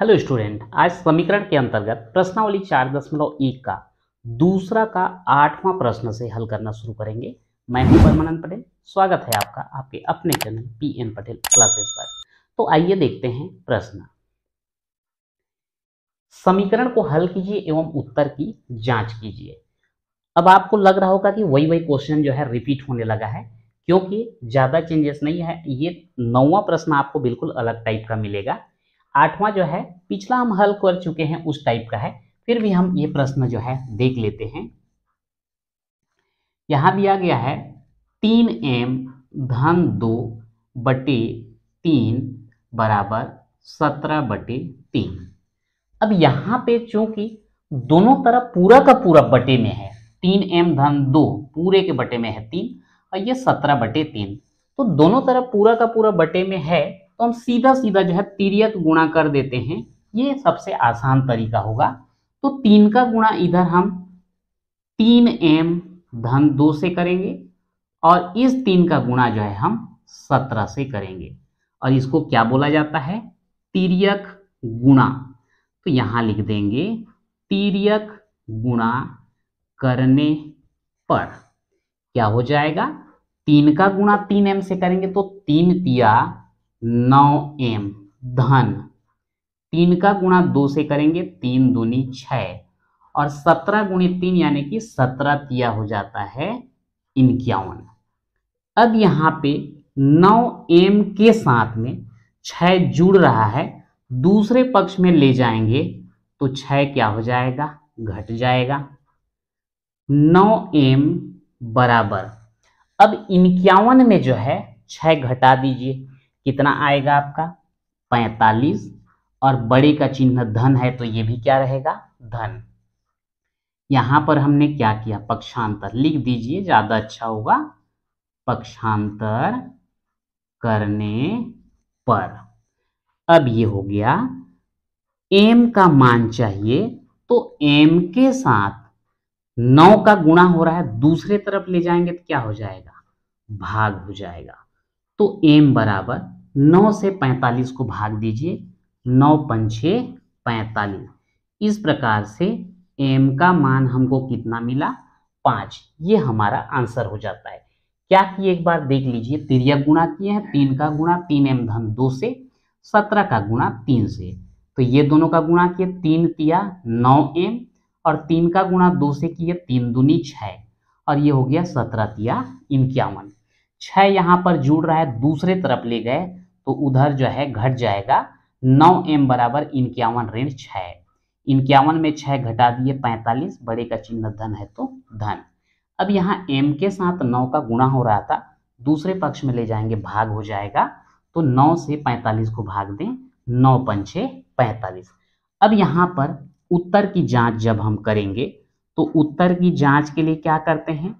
hello student आज समीकरण के अंतर्गत प्रश्नावली चार दशमलव एक का दूसरा का आठवां प्रश्न से हल करना शुरू करेंगे मैं हूं परमानंद पटेल स्वागत है आपका आपके अपने channel P N Patel classes पर तो आइए देखते हैं प्रश्न समीकरण को हल कीजिए एवं उत्तर की जांच कीजिए अब आपको लग रहा होगा कि वही वही क्वेश्चन जो है रिपीट होने लगा है क्योंकि ज़्यादा चेंजेस नहीं है ये नौवा प्रश्न आपको बिल्कुल अलग टाइप का मिलेगा आठवां जो है पिछला हम हल कर चुके हैं उस टाइप का है फिर भी हम ये प्रश्न जो है देख लेते हैं यहां दिया गया है तीन एम धन दो बटे तीन बराबर सत्रह बटे तीन अब यहां पे चूंकि दोनों तरफ पूरा का पूरा बटे में है तीन एम धन दो पूरे के बटे में है तीन और ये सत्रह बटे तीन तो दोनों तरफ पूरा का पूरा बटे में है तो हम सीधा सीधा जो है तिरियक गुणा कर देते हैं ये सबसे आसान तरीका होगा तो तीन का गुणा इधर हम तीन एम धन दो से करेंगे और इस तीन का गुणा जो है हम सत्रह से करेंगे और इसको क्या बोला जाता है तिरियक गुणा तो यहां लिख देंगे तिरियक गुणा करने पर क्या हो जाएगा तीन का गुणा तीन एम से करेंगे तो तीन तिया नौ एम धन तीन का गुणा दो से करेंगे तीन दूनी छ और सत्रह गुणी तीन यानी कि सत्रह तिया हो जाता है इक्यावन अब यहाँ पे नौ एम के साथ में छः जुड़ रहा है दूसरे पक्ष में ले जाएंगे तो छः क्या हो जाएगा घट जाएगा नौ एम बराबर अब इक्यावन में जो है छः घटा दीजिए कितना आएगा आपका पैतालीस और बड़े का चिन्ह धन है तो ये भी क्या रहेगा धन यहां पर हमने क्या किया पक्षांतर लिख दीजिए ज्यादा अच्छा होगा पक्षांतर करने पर अब ये हो गया एम का मान चाहिए तो एम के साथ नौ का गुणा हो रहा है दूसरे तरफ ले जाएंगे तो क्या हो जाएगा भाग हो जाएगा तो एम बराबर नौ से पैंतालीस को भाग दीजिए नौ पंचे पैंतालीस इस प्रकार से एम का मान हमको कितना मिला पाँच ये हमारा आंसर हो जाता है क्या किए एक बार देख लीजिए तिरिया गुणा किए हैं तीन का गुणा तीन एम धन दो से सत्रह का गुणा तीन से तो ये दोनों का गुणा किए तीन तिया नौ एम और तीन का गुणा दो से किए तीन दूनी छः और ये हो गया सत्रह तिया इक्यावन छह यहां पर जुड़ रहा है दूसरे तरफ ले गए तो उधर जो है घट जाएगा नौ एम बराबर इनक्यावन ऋण छः इनक्यावन में छः घटा दिए पैंतालीस बड़े का चिन्ह धन है तो धन अब यहाँ एम के साथ नौ का गुणा हो रहा था दूसरे पक्ष में ले जाएंगे भाग हो जाएगा तो नौ से पैंतालीस को भाग दें नौ पंचे पैंतालीस अब यहाँ पर उत्तर की जांच जब हम करेंगे तो उत्तर की जांच के लिए क्या करते हैं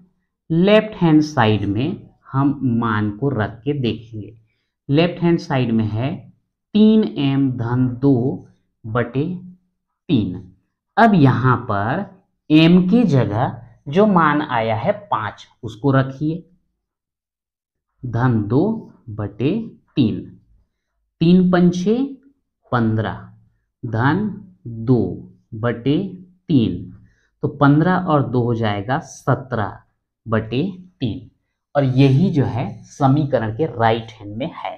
लेफ्ट हैंड साइड में हम मान को रख के देखेंगे लेफ्ट हैंड साइड में है तीन एम धन दो बटे तीन अब यहां पर एम की जगह जो मान आया है पांच उसको रखिए धन दो बटे तीन तीन पंचे पंद्रह धन दो बटे तीन तो पंद्रह और दो हो जाएगा सत्रह बटे तीन और यही जो है समीकरण के राइट हैंड में है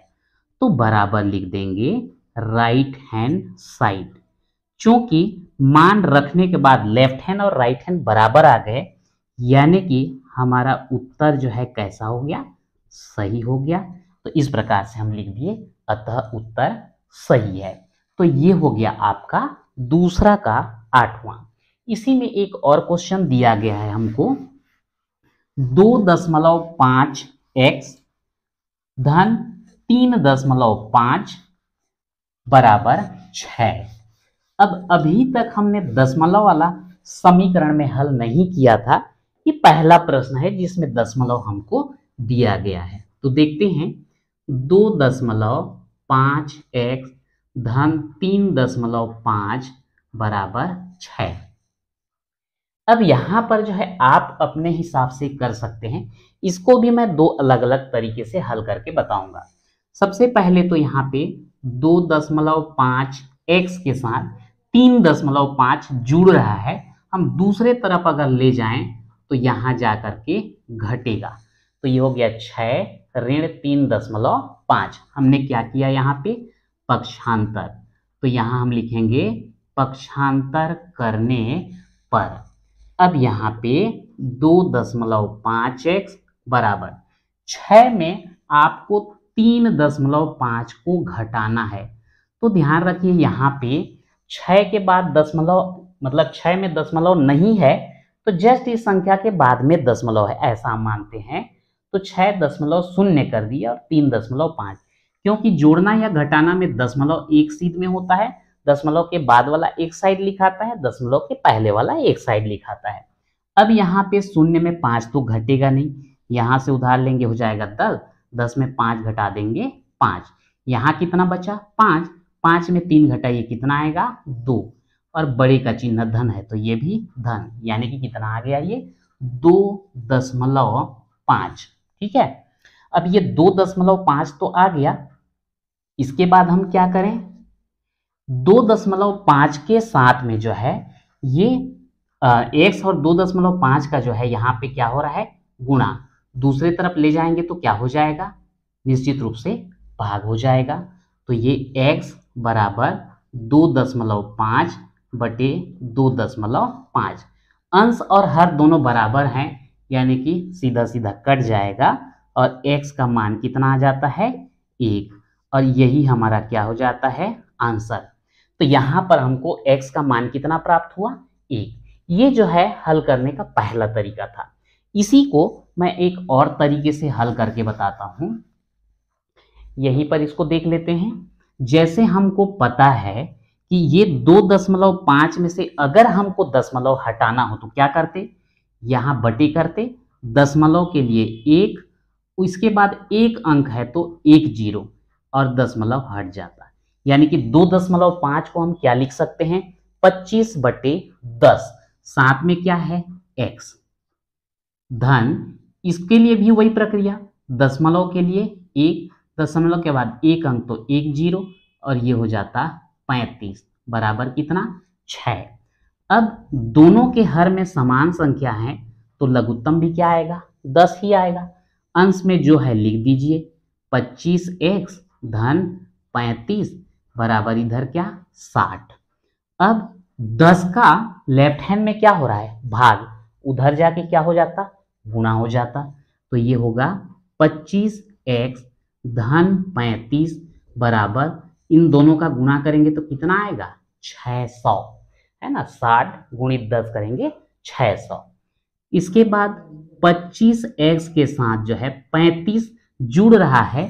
तो बराबर लिख देंगे राइट हैंड साइड चूंकि मान रखने के बाद लेफ्ट हैंड और राइट हैंड बराबर आ गए यानी कि हमारा उत्तर जो है कैसा हो गया सही हो गया तो इस प्रकार से हम लिख दिए अतः उत्तर सही है तो ये हो गया आपका दूसरा का आठवां इसी में एक और क्वेश्चन दिया गया है हमको दो दशमलव पांच एक्स धन तीन दशमलव पांच बराबर छ अब अभी तक हमने दशमलव वाला समीकरण में हल नहीं किया था ये पहला प्रश्न है जिसमें दशमलव हमको दिया गया है तो देखते हैं दो दशमलव पांच एक्स धन तीन दशमलव पांच बराबर छ अब यहाँ पर जो है आप अपने हिसाब से कर सकते हैं इसको भी मैं दो अलग अलग तरीके से हल करके बताऊंगा सबसे पहले तो यहाँ पे दो दशमलव पाँच एक्स के साथ तीन दशमलव पाँच जुड़ रहा है हम दूसरे तरफ अगर ले जाएं तो यहाँ जा कर के घटेगा तो ये हो गया छः ऋण तीन दशमलव पाँच हमने क्या किया यहाँ पे पक्षांतर तो यहाँ हम लिखेंगे पक्षांतर करने पर अब यहाँ पे दो दशमलव पाँच एक्स बराबर छ में आपको तीन दशमलव पाँच को घटाना है तो ध्यान रखिए यहाँ पे छ के बाद दशमलव मतलब छः में दशमलव नहीं है तो जस्ट इस संख्या के बाद में दशमलव है ऐसा हम मानते हैं तो छः दशमलव शून्य कर दिया और तीन दशमलव पाँच क्योंकि जोड़ना या घटाना में दशमलव एक सीध में होता है दशमलव के बाद वाला एक साइड लिखाता है दशमलव के पहले वाला एक साइड लिखाता है अब यहाँ पे शून्य में पांच तो घटेगा नहीं यहाँ से उधार लेंगे हो जाएगा दस दस में पांच घटा देंगे पांच यहाँ कितना बचा पांच पांच में तीन घटाइए कितना आएगा दो और बड़े का चिन्ह धन है तो ये भी धन यानी कि कितना आ गया ये दो दशमलव पांच ठीक है अब ये दो दशमलव पांच तो आ गया इसके बाद हम क्या करें दो दशमलव पाँच के साथ में जो है ये एक्स और दो दशमलव पाँच का जो है यहाँ पे क्या हो रहा है गुणा दूसरे तरफ ले जाएंगे तो क्या हो जाएगा निश्चित रूप से भाग हो जाएगा तो ये एक्स बराबर दो दशमलव पाँच बटे दो दशमलव पाँच अंश और हर दोनों बराबर हैं यानी कि सीधा सीधा कट जाएगा और x का मान कितना आ जाता है एक और यही हमारा क्या हो जाता है आंसर तो यहां पर हमको x का मान कितना प्राप्त हुआ एक ये जो है हल करने का पहला तरीका था इसी को मैं एक और तरीके से हल करके बताता हूं यहीं पर इसको देख लेते हैं जैसे हमको पता है कि ये दो दशमलव पांच में से अगर हमको दशमलव हटाना हो तो क्या करते यहां बटे करते दशमलव के लिए एक इसके बाद एक अंक है तो एक जीरो और दशमलव हट जाता है यानी कि दो दशमलव पांच को हम क्या लिख सकते हैं पच्चीस बटे दस साथ में क्या है एक्स धन इसके लिए भी वही प्रक्रिया दशमलव के लिए एक दशमलव के बाद एक अंक तो एक जीरो और ये हो जाता पैंतीस बराबर कितना छ अब दोनों के हर में समान संख्या है तो लघुत्तम भी क्या आएगा दस ही आएगा अंश में जो है लिख दीजिए पच्चीस एक्स धन पैंतीस बराबर इधर क्या साठ अब दस का लेफ्ट हैंड में क्या हो रहा है भाग उधर जाके क्या हो जाता गुणा हो जाता तो ये होगा पच्चीस एक्स धन पैंतीस बराबर इन दोनों का गुणा करेंगे तो कितना आएगा छः सौ है ना साठ गुणित दस करेंगे छह सौ इसके बाद पच्चीस एक्स के साथ जो है पैंतीस जुड़ रहा है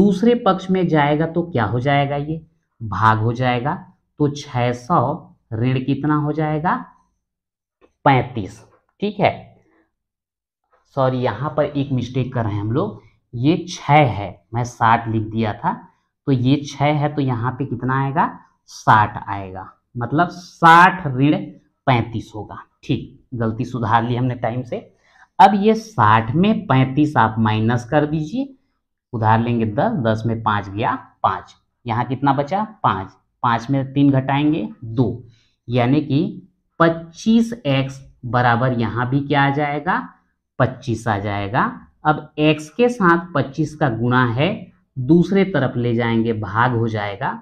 दूसरे पक्ष में जाएगा तो क्या हो जाएगा ये भाग हो जाएगा तो 600 ऋण कितना हो जाएगा 35 ठीक है सॉरी यहाँ पर एक मिस्टेक कर रहे हैं हम लोग ये छ है मैं साठ लिख दिया था तो ये छ है तो यहाँ पे कितना आएगा साठ आएगा मतलब साठ ऋण पैंतीस होगा ठीक गलती सुधार ली हमने टाइम से अब ये साठ में पैंतीस आप माइनस कर दीजिए उधार लेंगे दस दस में पांच गया पांच यहाँ कितना बचा पाँच पाँच में तीन घटाएंगे दो यानी कि पच्चीस एक्स बराबर यहाँ भी क्या आ जाएगा पच्चीस आ जाएगा अब एक्स के साथ पच्चीस का गुणा है दूसरे तरफ ले जाएंगे भाग हो जाएगा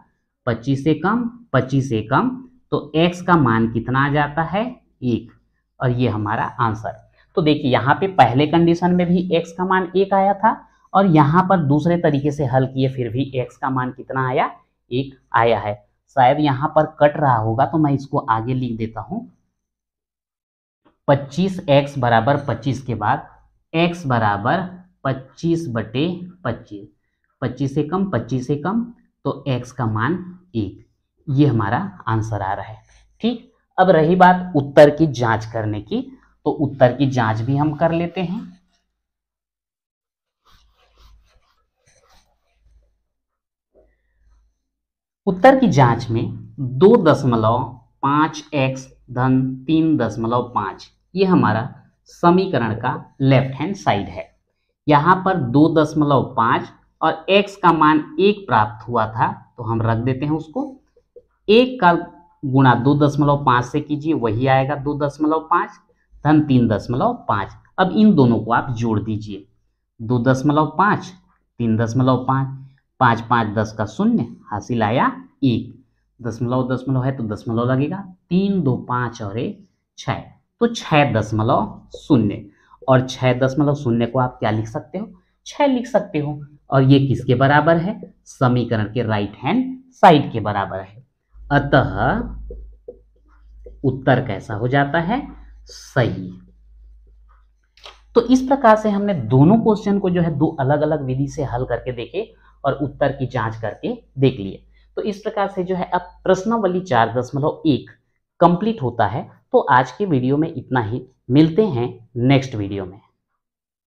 पच्चीस से कम पच्चीस से कम तो एक्स का मान कितना आ जाता है एक और ये हमारा आंसर तो देखिए यहाँ पे पहले कंडीशन में भी एक्स का मान एक आया था और यहाँ पर दूसरे तरीके से हल किए फिर भी एक्स का मान कितना आया एक आया है शायद यहाँ पर कट रहा होगा तो मैं इसको आगे लिख देता हूँ पच्चीस एक्स बराबर पच्चीस के बाद एक्स बराबर पच्चीस बटे पच्चीस पच्चीस से कम पच्चीस से कम तो एक्स का मान एक ये हमारा आंसर आ रहा है ठीक अब रही बात उत्तर की जांच करने की तो उत्तर की जांच भी हम कर लेते हैं उत्तर की जांच में दो दशमलव पाँच एक्स धन तीन दशमलव पाँच ये हमारा समीकरण का लेफ्ट हैंड साइड है यहाँ पर दो दशमलव पाँच और x का मान एक प्राप्त हुआ था तो हम रख देते हैं उसको एक का गुणा दो दशमलव पाँच से कीजिए वही आएगा दो दशमलव पाँच धन तीन दशमलव पाँच अब इन दोनों को आप जोड़ दीजिए दो दशमलव पाँच तीन दशमलव पाँच पाँच पाँच दस का शून्य हासिल आया एक दशमलव दशमलव है तो दशमलव लगेगा तीन दो पाँच और एक छः तो छः दशमलव शून्य और छः दशमलव शून्य को आप क्या लिख सकते हो छः लिख सकते हो और ये किसके बराबर है समीकरण के राइट हैंड साइड के बराबर है अतः उत्तर कैसा हो जाता है सही तो इस प्रकार से हमने दोनों क्वेश्चन को जो है दो अलग अलग विधि से हल करके देखे और उत्तर की जांच करके देख लिए तो इस प्रकार से जो है अब प्रश्नवली चार दशमलव एक कंप्लीट होता है तो आज के वीडियो में इतना ही मिलते हैं नेक्स्ट वीडियो में